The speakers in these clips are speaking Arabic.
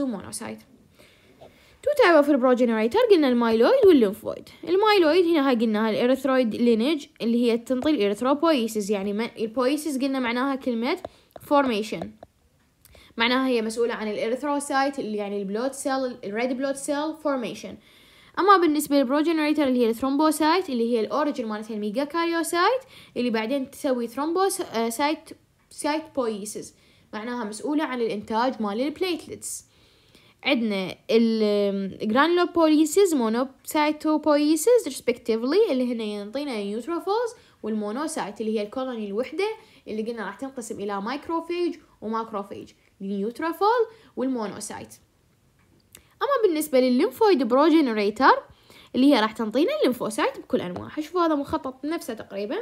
ومونوسايت تو تايب اوف جنريتر قلنا المايلويد والليمفويد المايلويد هنا هاي قلناها الاريثرويد لينج اللي هي تنطي الاريثروبويسيس يعني البويسيس قلنا معناها كلمه فورميشن معناها هي مسؤولة عن الإريثروسايت اللي يعني البلود سيل الريد بلود سيل فورميشن أما بالنسبة للبرو جنريتر اللي هي الثرومبوسايت اللي هي الأوريجن مالتها الميجا كاريوسايت اللي بعدين تسوي ثرومبوسايت سايت بويسز معناها مسؤولة عن الإنتاج مال البليتلتس عندنا الجرانولوبوليسيز مونوسايتوبويسيز ريسبكتيفلي اللي هنا ينطينا نيوتروفيلز والمونوسايت اللي هي الكولوني الوحدة اللي قلنا راح تنقسم إلى مايكروفيج وماكروفيج النيوتروفول والمونوسايت أما بالنسبة للليمفويد بروجنريتر اللي هي راح تنطينا الليمفوسايت بكل أنواعها شوفوا هذا مخطط نفسه تقريبا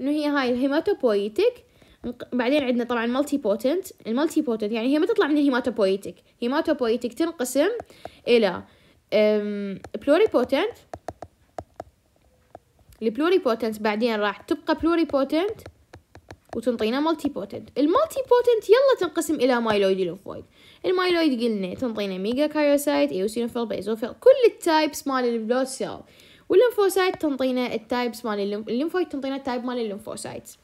إنه هي هاي الهيماتوبويتك بعدين عندنا طبعا مالتي بوتنت المالتي بوتنت يعني هي ما تطلع من الهيماتوبويتك هيماتوبويتك تنقسم الى بلوري بوتنت البلوري بوتنت بعدين راح تبقى بلوري بوتنت وتنطينا مالتي بوتنت المالتي بوتنت يلا تنقسم الى مايلويد لوفويد المايلويد قلنا تنطينا ميجا كايروسايت ايوسينوفيل بايزوفيل كل التايبس مال البلوت سيل والليمفوسايت تنطينا التايبس مال الليمفويد تنطينا التايب مال اللمفوسايتس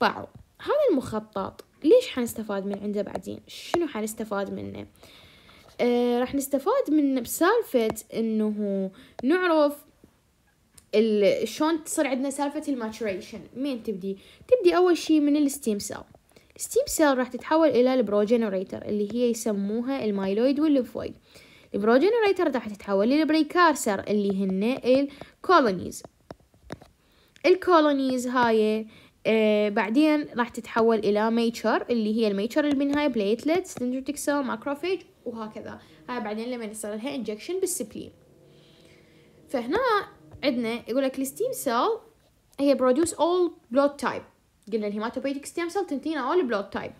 بعض هذا المخطط ليش حنستفاد من عنده بعدين شنو حنستفاد منه آه راح نستفاد من بسالفة انه نعرف شلون تصير عندنا سالفة الماتوريشن مين تبدي تبدي اول شي من الستيم سيل الستيم سيل راح تتحول الى البروجينيريتر اللي هي يسموها المايلويد واللفويد البروجينيريتر راح تتحول الى بريكارسر اللي هن الكولونيز الكولونيز هاي آه، بعدين راح تتحول الى ميتشر اللي هي الميتشر اللي بالنهايه بليتلتس دندريتك سيل ماكروفيج وهكذا هاي بعدين لما يصير لها انجكشن بالسبلين فهنا عندنا يقول لك الستيم سيل هي برودوس اول بلود تايب قلنا الهيماتوبيتيك ستيم سيل تنتينا اول بلود تايب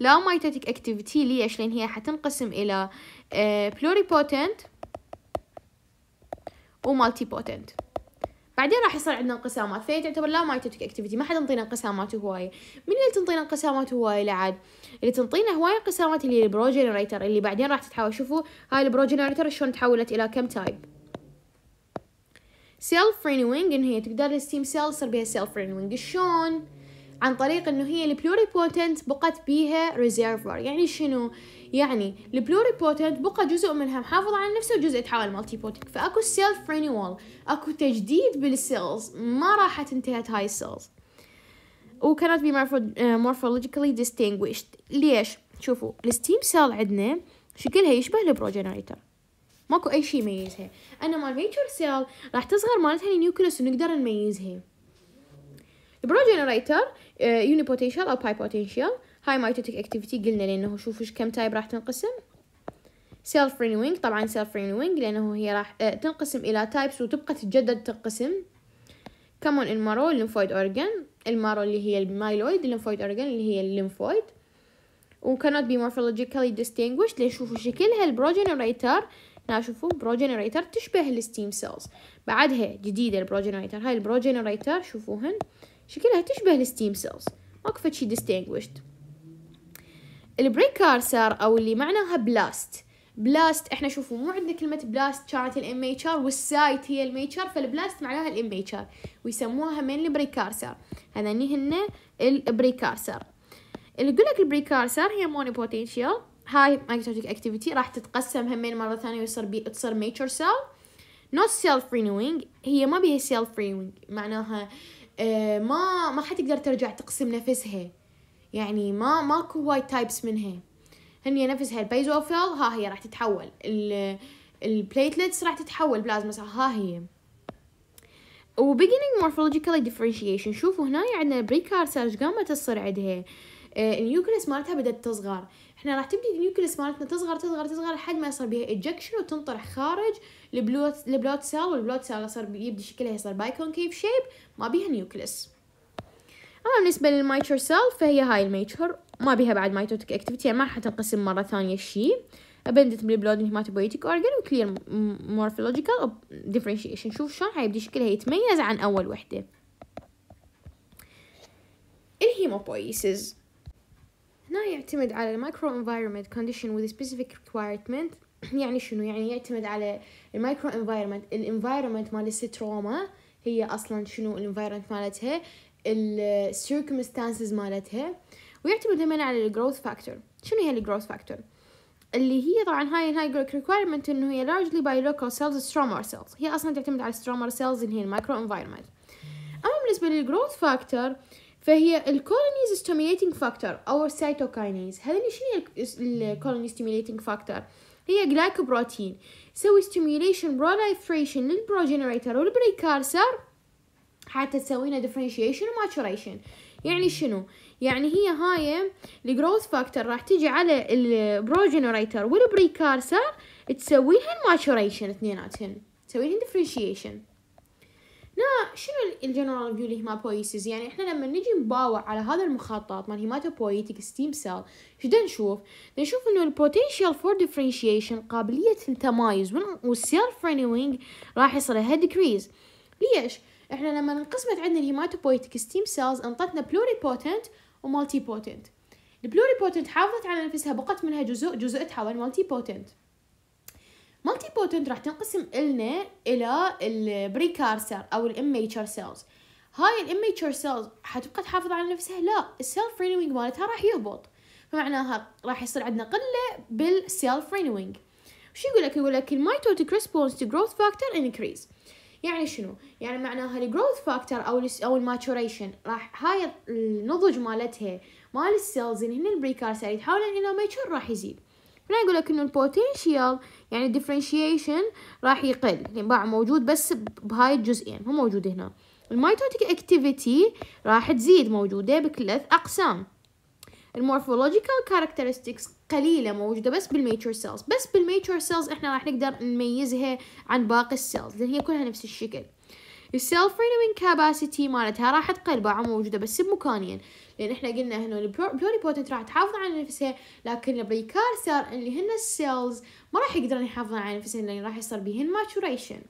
لا مايتاتيك اكتيفيتي ليش لان هي حتنقسم الى بلوري بوتنت ومالتي بوتنت بعدين راح يصير عندنا انقسامات فهي تعتبر لا مايتوتيك اكتيفيتي ما حد مطينا انقسامات هوايه من اللي تنطينا انقسامات هوايه لعاد اللي تنطينا هوايه انقسامات اللي البروجنريتر اللي بعدين راح تتحول شوفوا هاي البروجنريتر شلون تحولت الى كم تايب سيلف رينوينج ان هي تقدر الستيم سيل يصير بها سيلف رينوينج شلون عن طريق انه هي البلوري بوتنت بقت بيها ريزيرفور يعني شنو يعني البلوري بوتنت بقى جزء منها محافظ على نفسه وجزء تحول مالتي بوتنت فاكو سيلف رينيوال اكو تجديد بالسيلز ما راحت انتهت هاي السيلز و cannot be آه، morphologically distinguished ليش شوفوا الستيم سيل عندنا شكلها يشبه البروجينيتور ماكو اي شيء يميزها انا مال ميتشر سيل راح تصغر مالتها النيوكليوس ونقدر نميزها البروجينيتر آه، يوني بوتنشال او باي بوتنشال هاي مايتوتيك اكتيفيتي قلنا لانه شوفوا كم تايب راح تنقسم سيلف رينيوينج طبعا سيلف رينيوينج لانه هي راح آه، تنقسم الى تايبس وتبقى تتجدد تنقسم كمون المارو الليمفويد اورجان المارو اللي هي المايلويد الليمفويد اورجان اللي هي الليمفويد و cannot be morphologically distinguished لان شكلها البروجنريتر هنا شوفوا بروجنريتر تشبه الستيم سيلز بعدها جديدة البروجنريتر هاي البروجنريتر شوفوهن شكلها تشبه الستيم سيلز ماكو فد شي ديستينغوشد البريكارسر او اللي معناها بلاست بلاست احنا شوفوا مو عندنا كلمة بلاست كانت الام اتش ار والسايت هي الام اتش ار فالبلاست معناها الام اتش ار ويسموها من البريكارسر هذني هن البريكارسر اللي يقول لك البريكارسر هي موني بوتنشال هاي ماجنتيك اكتيفيتي راح تتقسم همين مره ثانيه ويصير بي تصير ميتشر سيل نوت سيلف رينوينج هي ما بيها سيلف رينوينج معناها آه، ما ما حتقدر ترجع تقسم نفسها يعني ما ماكو وايد تايبس منها هني نفسها البيزوفيل ها هي راح تتحول البليتلتس راح تتحول بلازما ها هي وبيجينينج مورفولوجيكال morphological شوفوا هنا عندنا بريكارسرز قامت تصير عندها آه، النيوكلس مالتها بدات تصغر احنا راح تبدي النيوكلس مالتنا تصغر تصغر تصغر لحد ما يصير بيها اجكشن وتنطرح خارج البلوت البلوت سيل والبلوت سيل يصير يبدي شكلها يصير بايكونكيف شيب ما بيها نيوكلس اما بالنسبه للمايتشر سيل فهي هاي الميتشر ما بيها بعد مايتوتك اكتيفيتي يعني ما راح تنقسم مره ثانيه شيء ابندت بالبلود هيماتوبويتيك اورجن وكلير مورفولوجيكال ديفرنشيشن شوف شلون حيبدي شكلها يتميز عن اول وحده الهيموبويسز هنا يعتمد على المايكرو انفايرمنت كونديشن وذ سبيسيفيك ريكوايرمنت يعني شنو يعني يعتمد على المايكرو انفايرمنت الانفايرمنت مال الستروما هي اصلا شنو الانفايرمنت مالتها السيركمستانسز مالتها ويعتمد هم على الجروث فاكتور شنو هي الجروث فاكتور اللي هي طبعا هاي هاي ريكوايرمنت انه هي لارجلي باي لوكال سيلز stromal سيلز هي اصلا تعتمد على stromal سيلز اللي هي المايكرو انفايرمنت اما بالنسبه للجروث فاكتور فهي الكولونيز ستيميليتنج فاكتور او السيتوكاينيز هذا شنو هي الكولوني ستيميليتنج فاكتور هي جلايكوبروتين تسوي ستيميليشن بروليفريشن للبروجينيريتر والبريكارسر حتى تسوي لنا ديفرنشيشن وماتشوريشن يعني شنو يعني هي هاي الجروث فاكتور راح تجي على البروجينيريتر والبريكارسر تسوي لها ماتشوريشن اثنيناتهم تسوي لهم ديفرنشيشن لا شنو الجنرال بيولي هما بويسز يعني احنا لما نجي نباوع على هذا المخطط مال هيماتوبويتيك ستيم سيل شو نشوف؟ نشوف انه البوتنشال فور ديفرينشيشن قابلية التمايز والسيلف رينيوينج راح يصير لها ديكريز ليش؟ احنا لما انقسمت عندنا الهيماتوبويتيك ستيم سيلز انطتنا بلوري بوتنت ومالتي بوتنت البلوري بوتنت حافظت على نفسها بقت منها جزء جزء تحول مالتي بوتنت مالتي بوتنت راح تنقسم لنا الى البريكارسر او الاميتشر سيلز هاي الاميتشر سيلز حتبقى تحافظ على نفسها لا السيلف رينوينج مالتها راح يهبط فمعناها راح يصير عندنا قله بالسيلف رينوينج شو يقول لك يقول لك الميتوتيك ريسبونس تو جروث فاكتور انكريز يعني شنو يعني معناها الجروث فاكتور او او الماتوريشن راح هاي النضج مالتها مال السيلز اللي هن البريكارسر يتحولن الى ميتشر راح يزيد هنا يقول لك انه البوتنشال يعني الديفرنشيشن راح يقل الانباع يعني موجود بس بهاي الجزئين هو موجود هنا الميتوتيك اكتيفيتي راح تزيد موجوده بثلاث اقسام المورفولوجيكال كاركترستكس قليلة موجودة بس بالميتشور سيلز بس بالميتشور سيلز احنا راح نقدر نميزها عن باقي السيلز لان هي كلها نفس الشكل السيلف renewing كاباسيتي مالتها راح تقل باعة موجودة بس بمكانين لان احنا قلنا هنا البلوري بوتنت راح تحافظ على نفسها لكن البريكارسر اللي هن السيلز ما راح يقدرون يحافظون على نفسهن لان راح يصير بهن maturation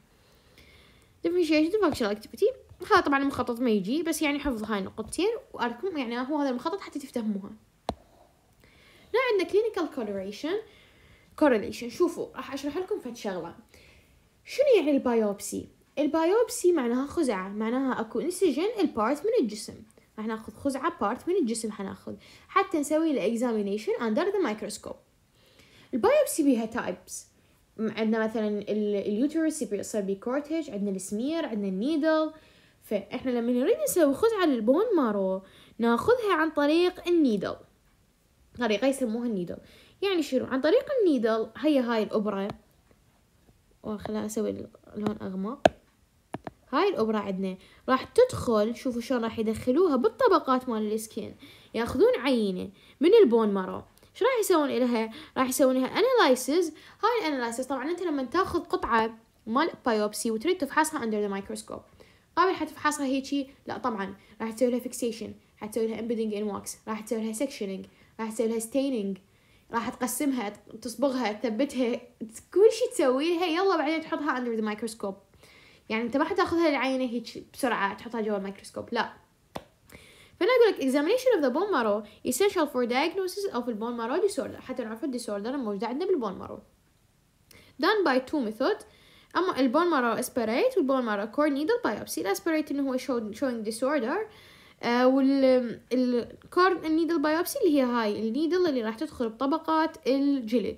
differentiation functional activity هذا طبعا المخطط ما يجي بس يعني حفظ هاي النقطتين واركم يعني هو هذا المخطط حتى تفتهموها لا عندنا clinical coloration correlation شوفوا راح اشرح لكم فد شغله شنو يعني البايوبسي البايوبسي معناها خزعة معناها اكو انسجن البارت من الجسم راح ناخذ خزعة بارت من الجسم حناخذ حتى نسوي الاكزامينيشن اندر ذا مايكروسكوب البايوبسي بيها تايبس عندنا مثلا اليوترس بيصير كورتيج عندنا السمير عندنا النيدل فاحنا لما نريد نسوي خزعة للبون مارو ناخذها عن طريق النيدل طريقة يسموها النيدل يعني شنو عن طريق النيدل هي هاي الابرة خليني اسوي اللون اغمق هاي الابرة عندنا راح تدخل شوفوا شلون راح يدخلوها بالطبقات مال السكين ياخذون عينة من البون مارو شو راح يسوون لها راح يسوون لها اناليسز هاي الاناليسز طبعا انت لما تاخذ قطعة مال بايوبسي وتريد تفحصها اندر ذا مايكروسكوب قبل حتفحصها هيجي لا طبعا راح تسوي لها فيكسيشن راح تسوي لها امبيدنج ان واكس راح تسوي لها سكشننج راح تسوي لها ستيننج راح تقسمها تصبغها تثبتها كل شيء تسوي لها يلا بعدين تحطها اندر ذا مايكروسكوب يعني انت ما حتاخذها العينه هيك بسرعه تحطها جوا الميكروسكوب لا فانا اقول لك examination of the bone marrow essential for diagnosis of the bone marrow disorder حتى نعرف الديسوردر الموجوده عندنا بالبون مارو done by two methods اما البون مارو اسبريت والبون مارو كور نيدل بايوبسي الاسبريت انه هو showing disorder آه وال الكور النيدل بايوبسي اللي هي هاي النيدل اللي راح تدخل بطبقات الجلد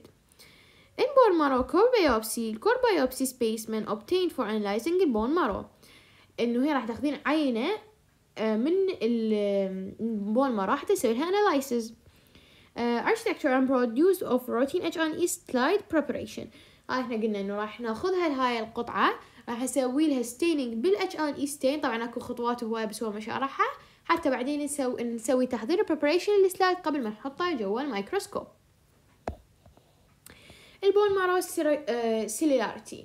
In bone marrow core biopsy, core biopsy specimen obtained for analyzing the bone marrow. إنه هي راح تاخذين عينة آه، من ال bone آه، marrow راح تسوي لها analysis. آه، architecture and produce of protein H and E slide preparation. هاي احنا قلنا انه راح ناخذها هاي القطعة راح نسوي لها ستيننج بالاتش ان اي ستين طبعا اكو خطوات هواي بس هو ما حتى بعدين نسوي نسوي تحضير preparation للسلايد قبل ما نحطها جوا الميكروسكوب البون مارو آه، سيلولاريتي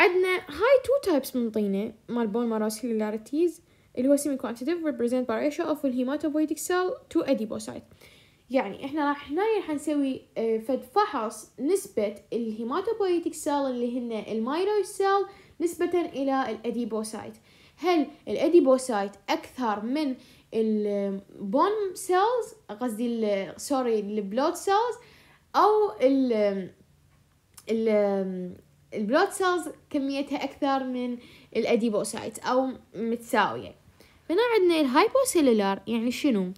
عندنا هاي تو تايبس من طينه مال بون مارو سيلولاريتيز اللي هو سيمي كوانتيتيف ريبريزنت باي ريشيو اوف الهيماتوبويتيك سيل تو اديبوسايت يعني احنا راح هنا راح نسوي آه، فد فحص نسبة الهيماتوبويتيك سيل اللي هن المايلويد سيل نسبة إلى الأديبوسايت هل الأديبوسايت أكثر من البون سيلز قصدي سوري البلود سيلز او ال ال البلوت سيلز كميتها اكثر من الاديبوسايت او متساويه فهنا عندنا الهايبوسيلولار يعني شنو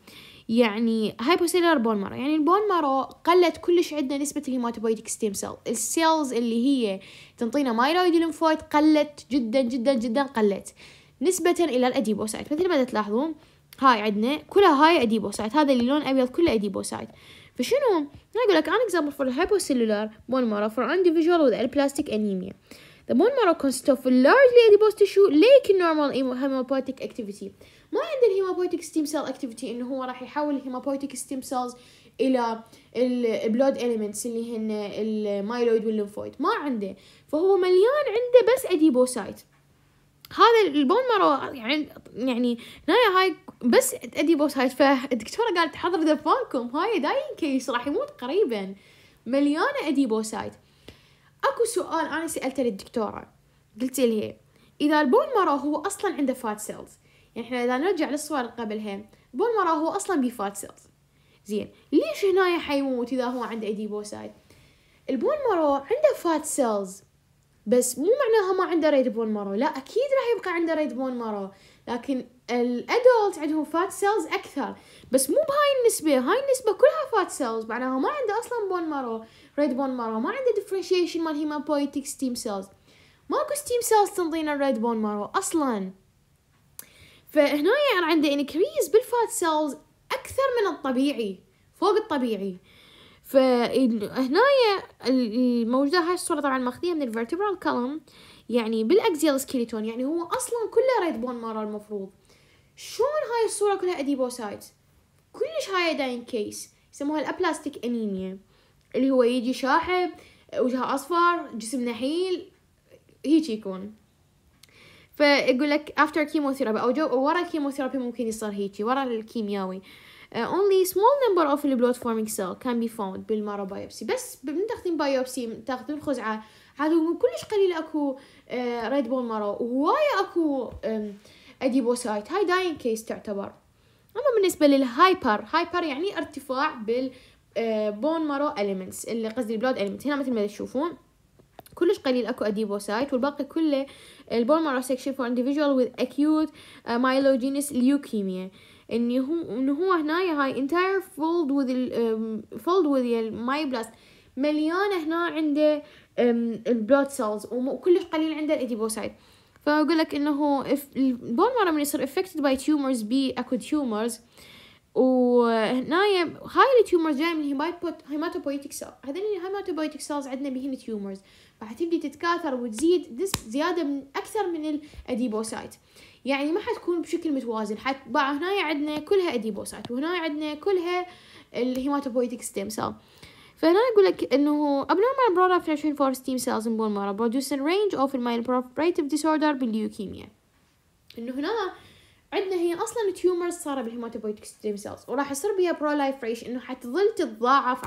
يعني هايبوسيلولار بون مارو يعني البون مارو قلت كلش عندنا نسبة الهيماتوبويتك ستيم سيل السيلز اللي هي تنطينا مايلويد ليمفويد قلت جدا جدا جدا قلت نسبة إلى الأديبوسايت مثل ما تلاحظون هاي عندنا كلها هاي أديبوسايت هذا اللي لون أبيض كله أديبوسايت فشنو انا اقول لك an اكزامبل فور hypocellular bone marrow for individual with aplastic anemia The bone marrow consists of largely adipose tissue ليك normal hemopoietic اكتيفيتي ما عند الهيموبويتيك ستيم سيل اكتيفيتي انه هو راح يحول الهيموبويتيك ستيم سيلز الى البلود اليمنتس اللي هن المايلويد والليمفويد ما عنده فهو مليان عنده بس اديبوسايت هذا البون مارو يعني يعني هاي بس ادي بوس هاي فالدكتوره قالت حضر دفانكم هاي داين كيس راح يموت قريبا مليانه اديبوسايت اكو سؤال انا سالته للدكتوره قلت لها اذا البون مارو هو اصلا عنده فات سيلز يعني احنا اذا نرجع للصور اللي قبلها البون مارو هو اصلا بفات فات سيلز زين ليش هنا حيموت اذا هو عنده اديبوسايت البون مارو عنده فات سيلز بس مو معناها ما عنده ريد بون مارو لا اكيد راح يبقى عنده ريد بون مارو لكن الادولت عندهم فات سيلز اكثر بس مو بهاي النسبه هاي النسبه كلها فات سيلز معناها ما عنده اصلا بون مارو ريد بون مارو ما عنده ديفرنشيشن مال هيمابويتيك ستيم سيلز ماكو ستيم سيلز تنطينا الريد بون مارو اصلا فهنا يعني عنده انكريز بالفات سيلز اكثر من الطبيعي فوق الطبيعي فهنايا الموجودة هاي الصورة طبعا ماخذيها من الفيرتبرال كولم يعني بالاكزيال سكيلتون يعني هو اصلا كله ريد بون مارا المفروض شلون هاي الصورة كلها اديبوسايت كلش هاي داين كيس يسموها الابلاستيك انيميا اللي هو يجي شاحب وجهه اصفر جسم نحيل هيك يكون فيقول لك after chemotherapy او جو ورا الكيموثيرابي ممكن يصير هيك ورا الكيمياوي Uh, only small number of blood forming cell can be found بالمارو بايوبسي بس من تاخذين بايوبسي تاخذين خزعه عادو كلش قليل اكو ريد بون مارو وهواية اكو اديبوسايت um, هاي داين كيس تعتبر اما بالنسبه للهايبر هايبر يعني ارتفاع بال بون مارو اليمنتس اللي قصدي البلود اليمنتس هنا مثل ما تشوفون كلش قليل اكو اديبوسايت والباقي كله مارو سيكشن فور individual with acute uh, myelogenous leukemia ان هو ان هو هنا هاي entire fold with وذ ماي بلاست مليانه هنا عنده um, البلود سيلز وكلش قليل عنده الايديبوسايت فاقول لك انه البون مارو من يصير affected by tumors be acute tumors وهنا هاي التيومرز جايه من هيماتوبويتيك سيلز هذول الهيماتوبويتيك سيلز عندنا بهن تيومرز راح تبدي تتكاثر وتزيد زياده من اكثر من الاديبوسايت يعني ما حتكون بشكل متوازن حت هنا عندنا كلها اديبوسايت وهنا عندنا كلها الهيماتوبويتيك ستيم سيل فهنا يقول لك انه abnormal proliferation for stem cells in bone marrow producing range of myeloproliferative disorder بالليوكيميا انه هنا عندنا هي اصلا تيومرز صار بهيماتوبويتك ستيم سيلز وراح يصير بيها برو لايف ريش انه حتظل تتضاعف